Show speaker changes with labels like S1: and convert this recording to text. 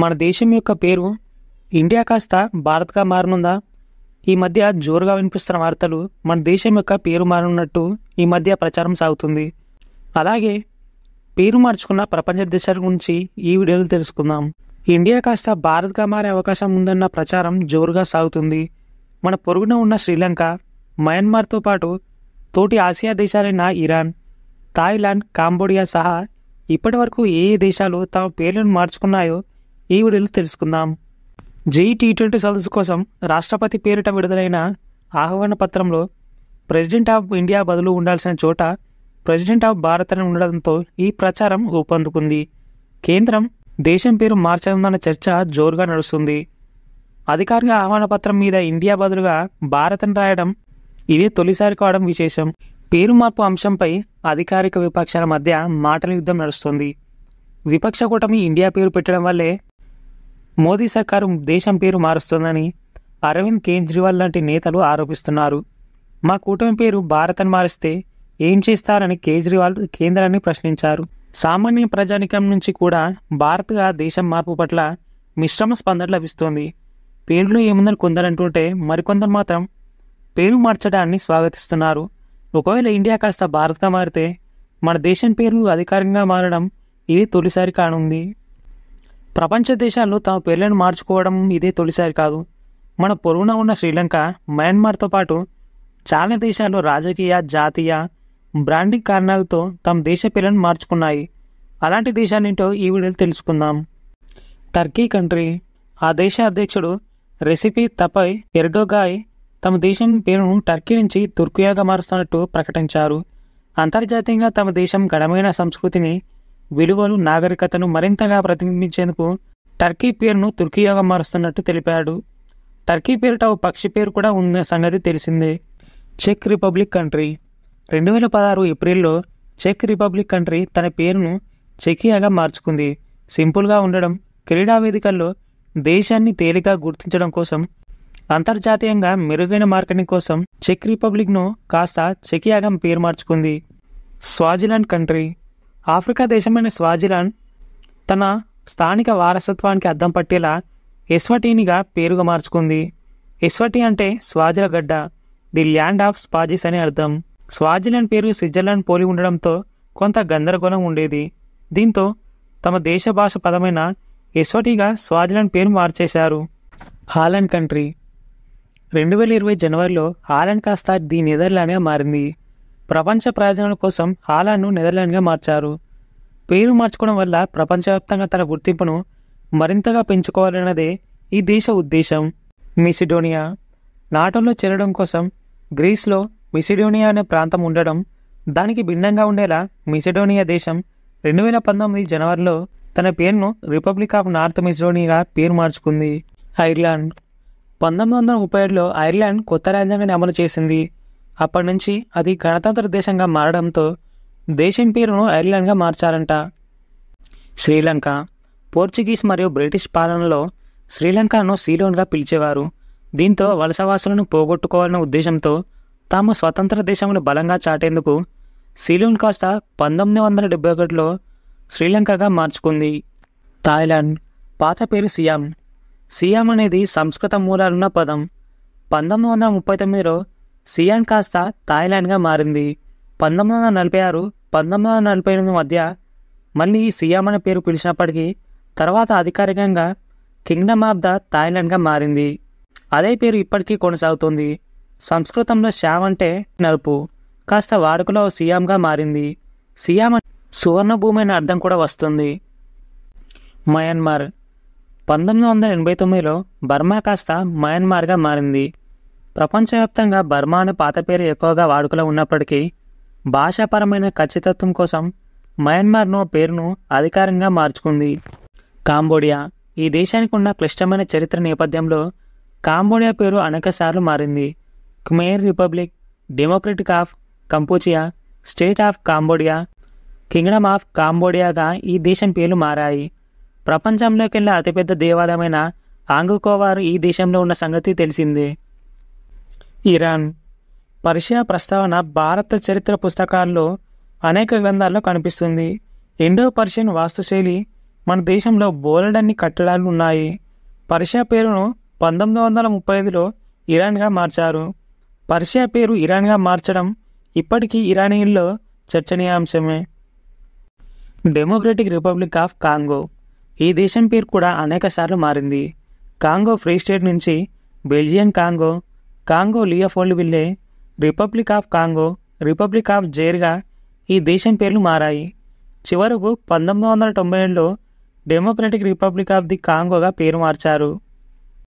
S1: మన దేశం యొక్క పేరు ఇండియా కాస్త భారత్గా మారనుందా ఈ మధ్య జోరుగా వినిపిస్తున్న వార్తలు మన దేశం యొక్క పేరు మారనున్నట్టు ఈ మధ్య ప్రచారం సాగుతుంది అలాగే పేరు మార్చుకున్న ప్రపంచ దేశాల గురించి ఈ వీడియోలు తెలుసుకుందాం ఇండియా కాస్త భారత్గా మారే అవకాశం ఉందన్న ప్రచారం జోరుగా సాగుతుంది మన పొరుగున ఉన్న శ్రీలంక మయన్మార్తో పాటు తోటి ఆసియా దేశాలైన ఇరాన్ థాయిలాండ్ కాంబోడియా సహా ఇప్పటివరకు ఏ ఏ దేశాలు తమ పేర్లను మార్చుకున్నాయో ఈ వీడియోలో తెలుసుకుందాం జేఈ టీ ట్వంటీ సదస్సు కోసం రాష్ట్రపతి పేరిట విడుదలైన ఆహ్వాన పత్రంలో ప్రెసిడెంట్ ఆఫ్ ఇండియా బదులు ఉండాల్సిన చోట ప్రెసిడెంట్ ఆఫ్ భారత్ అని ఉండడంతో ఈ ప్రచారం ఊపందుకుంది కేంద్రం దేశం పేరు మార్చనుందన్న చర్చ జోరుగా నడుస్తుంది అధికారిక ఆహ్వాన పత్రం మీద ఇండియా బదులుగా భారత్ అని రాయడం ఇదే తొలిసారి కావడం విశేషం పేరు మార్పు అంశంపై అధికారిక విపక్షాల మధ్య మాటల యుద్ధం నడుస్తుంది విపక్ష కూటమి ఇండియా పేరు పెట్టడం వల్లే మోదీ సర్కారు దేశం పేరు మారుస్తుందని అరవింద్ కేజ్రీవాల్ లాంటి నేతలు ఆరోపిస్తున్నారు మా కూటమి పేరు భారత్ మారిస్తే ఏం చేస్తారని కేజ్రీవాల్ కేంద్రాన్ని ప్రశ్నించారు సామాన్య ప్రజానికం నుంచి కూడా భారత్ దేశం మార్పు పట్ల మిశ్రమ స్పందన లభిస్తోంది పేరులో ఏముందని కొందరు అంటుంటే మరికొందరు మాత్రం పేరు మార్చడాన్ని స్వాగతిస్తున్నారు ఒకవేళ ఇండియా కాస్త భారత్గా మారితే మన దేశం పేరు అధికారికంగా మారడం ఇది తొలిసారి కానుంది ప్రపంచ దేశాలు తమ పేర్లను మార్చుకోవడం ఇదే తొలిసారి కాదు మన పొరుగున ఉన్న శ్రీలంక మయన్మార్తో పాటు చాలా దేశాలు రాజకీయ జాతీయ బ్రాండింగ్ కారణాలతో తమ దేశ పేర్లను మార్చుకున్నాయి అలాంటి దేశాలేంటో ఈ వీడియోలో తెలుసుకుందాం టర్కీ కంట్రీ ఆ దేశ అధ్యక్షుడు రెసిపీ తపై ఎర్డోగాయ్ తమ దేశం పేరును టర్కీ నుంచి తుర్కియాగా మారుస్తున్నట్టు ప్రకటించారు అంతర్జాతీయంగా తమ దేశం ఘనమైన సంస్కృతిని విలువలు నాగరికతను మరింతగా ప్రతిబింబించేందుకు టర్కీ పేరును తుర్కీయాగా మారుస్తున్నట్టు తెలిపాడు టర్కీ పేరుట పక్షి పేరు కూడా ఉన్న సంగతి తెలిసిందే చెక్ రిపబ్లిక్ కంట్రీ రెండు వేల పదహారు ఏప్రిల్లో చెక్ రిపబ్లిక్ కంట్రీ తన పేరును చెకియాగా మార్చుకుంది సింపుల్గా ఉండడం క్రీడా వేదికల్లో దేశాన్ని తేలిగా గుర్తించడం కోసం అంతర్జాతీయంగా మెరుగైన మార్కెటింగ్ కోసం చెక్ రిపబ్లిక్ను కాస్త చెకియాగా పేరు మార్చుకుంది స్వాజిలాండ్ కంట్రీ ఆఫ్రికా దేశమైన స్వాజిలాండ్ తన స్థానిక వారసత్వానికి అద్దం పట్టేలా ఎస్వటీనిగా పేరుగా మార్చుకుంది ఎస్వటీ అంటే స్వాజిల గడ్డ ది ల్యాండ్ ఆఫ్ స్పాజిస్ అని అర్థం స్వాజిలాండ్ పేరు స్విట్జర్లాండ్ పోలి ఉండడంతో కొంత గందరగోళం ఉండేది దీంతో తమ దేశ భాష పదమైన ఎస్వటీగా స్వాజిలాండ్ పేరు మార్చేశారు హాలండ్ కంట్రీ రెండు వేల ఇరవై జనవరిలో హాలాండ్ కాస్త ది నెదర్లాండ్గా మారింది ప్రపంచ ప్రయోజనాల కోసం హాలాను నెదర్లాండ్గా మార్చారు పేరు మార్చుకోవడం వల్ల ప్రపంచవ్యాప్తంగా తన గుర్తింపును మరింతగా పెంచుకోవాలన్నదే ఈ దేశ ఉద్దేశం మిసిడోనియా నాటోలో చేరడం కోసం గ్రీస్లో మిసిడోనియా అనే ప్రాంతం ఉండడం దానికి భిన్నంగా ఉండేలా మిసిడోనియా దేశం రెండు వేల పంతొమ్మిది జనవరిలో తన పేరును రిపబ్లిక్ ఆఫ్ నార్త్ మిసిడోనియాగా పేరు మార్చుకుంది ఐర్లాండ్ పంతొమ్మిది వందల ముప్పై ఏడులో ఐర్లాండ్ కొత్త రాజ్యాంగాన్ని అమలు చేసింది అప్పటి నుంచి అది గణతంత్ర దేశంగా మారడంతో దేశం పేరును ఐర్లాండ్గా మార్చారంట శ్రీలంక పోర్చుగీస్ మరియు బ్రిటిష్ పాలనలో శ్రీలంకను సీలోన్గా పిలిచేవారు దీంతో వలసవాసులను పోగొట్టుకోవాలన్న ఉద్దేశంతో తాము స్వతంత్ర దేశమును బలంగా చాటేందుకు సీలోన్ కాస్త పంతొమ్మిది వందల డెబ్బై ఒకటిలో శ్రీలంకగా మార్చుకుంది థాయిలాండ్ పాత పేరు సియామ్ సియామ్ అనేది సంస్కృత మూలాలున్న పదం పంతొమ్మిది వందల ముప్పై తొమ్మిదిలో సియాన్ కాస్త థాయిలాండ్గా మారింది పంతొమ్మిది వందల నలభై ఆరు పంతొమ్మిది వందల నలభై ఎనిమిది మధ్య మళ్ళీ సియామ్ అనే పేరు పిలిచినప్పటికీ తర్వాత అధికారికంగా కింగ్డమ్ ఆఫ్ ద థాయిలాండ్గా మారింది అదే పేరు ఇప్పటికీ కొనసాగుతుంది సంస్కృతంలో శ్యామ్ అంటే నలుపు కాస్త వాడుకలో సియామ్గా మారింది సియామ్ భూమి అనే అర్థం కూడా వస్తుంది మయన్మార్ పంతొమ్మిది వందల ఎనభై తొమ్మిదిలో బర్మా కాస్త మయన్మార్గా మారింది ప్రపంచవ్యాప్తంగా బర్మా అనే పాత పేరు ఎక్కువగా వాడుకలో ఉన్నప్పటికీ భాషాపరమైన ఖచ్చితత్వం కోసం నో పేరును అధికారంగా మార్చుకుంది కాంబోడియా ఈ దేశానికి ఉన్న క్లిష్టమైన చరిత్ర నేపథ్యంలో కాంబోడియా పేరు అనేకసార్లు మారింది Khmer Republic Democratic of Kampuchea State of Cambodia Kingdom of కాంబోడియాగా ఈ దేశం పేర్లు మారాయి ప్రపంచంలోకెల్లా అతిపెద్ద దేవాలయమైన ఆంగుకోవారు ఈ దేశంలో ఉన్న సంగతి తెలిసిందే ఇరాన్ పర్షియా ప్రస్తావన భారత చరిత్ర పుస్తకాల్లో అనేక గ్రంథాల్లో కనిపిస్తుంది ఇండో పర్షియన్ వాస్తుశైలి మన దేశంలో బోలెడన్ని కట్టడాలు ఉన్నాయి పర్షియా పేరును పంతొమ్మిది వందల ముప్పై ఐదులో ఇరాన్గా మార్చారు పర్షియా పేరు ఇరాన్గా మార్చడం ఇప్పటికీ ఇరానీయుల్లో చర్చనీయాంశమే డెమోక్రటిక్ రిపబ్లిక్ ఆఫ్ కాంగో ఈ దేశం పేరు కూడా అనేకసార్లు మారింది కాంగో ఫ్రీ స్టేట్ నుంచి Belgian Congo Congo Leopoldville Republic of Congo Republic of జేర్గా ఈ దేశం పేర్లు మారాయి చివరకు పంతొమ్మిది వందల తొంభై ఏడులో డెమోక్రటిక్ రిపబ్లిక్ ఆఫ్ ది కాంగోగా పేరు మార్చారు